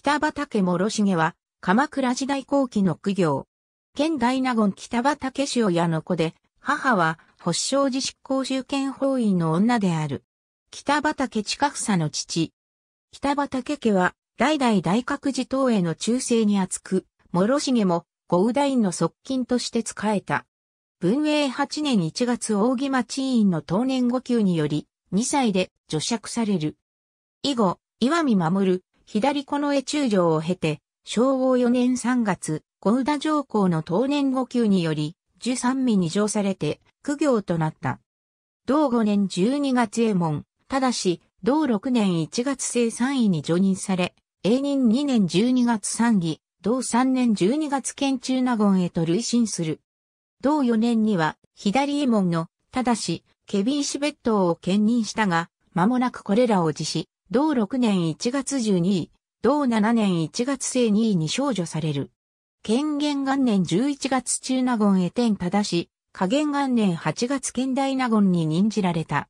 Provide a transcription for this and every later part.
北畠諸重は、鎌倉時代後期の苦行。現代納言北畠氏親の子で、母は、発祥寺執行集権法院の女である。北畠近房の父。北畠家は、代々大覚寺等への忠誠に厚く、諸重も、五右大院の側近として仕えた。文永八年一月大木町院の当年5級により、二歳で除爵される。以後、岩見守左この絵中将を経て、昭和4年3月、小ウ上皇の当年後級により、十三味に上されて、苦行となった。同5年12月英門、ただし、同6年1月生3位に除任され、永任2年12月3議、同3年12月県中納言へと累進する。同4年には、左衛門の、ただし、ケビンシベットを兼任したが、間もなくこれらを辞し、同6年1月12位、同7年1月生2位に少女される。権限元年11月中納言へ天正し、下減元年8月県大納言に任じられた。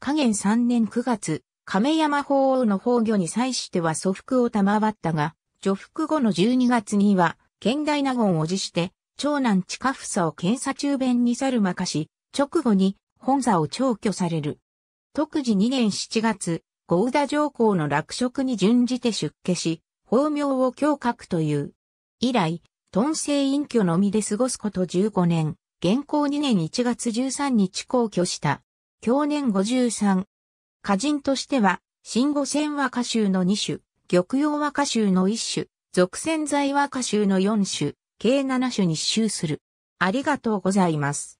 下減3年9月、亀山法王の崩御に際しては祖服を賜ったが、除服後の12月には、県大納言を辞して、長男近房を検査中弁に猿まかし、直後に本座を調挙される。特時2年7月、豪田上皇の落職に準じて出家し、法名を教閣という。以来、遁世隠居のみで過ごすこと15年、現行2年1月13日公居した。去年53。歌人としては、新五線和歌集の2種、玉葉和歌集の1種、俗線在和歌集の4種、計7種に集する。ありがとうございます。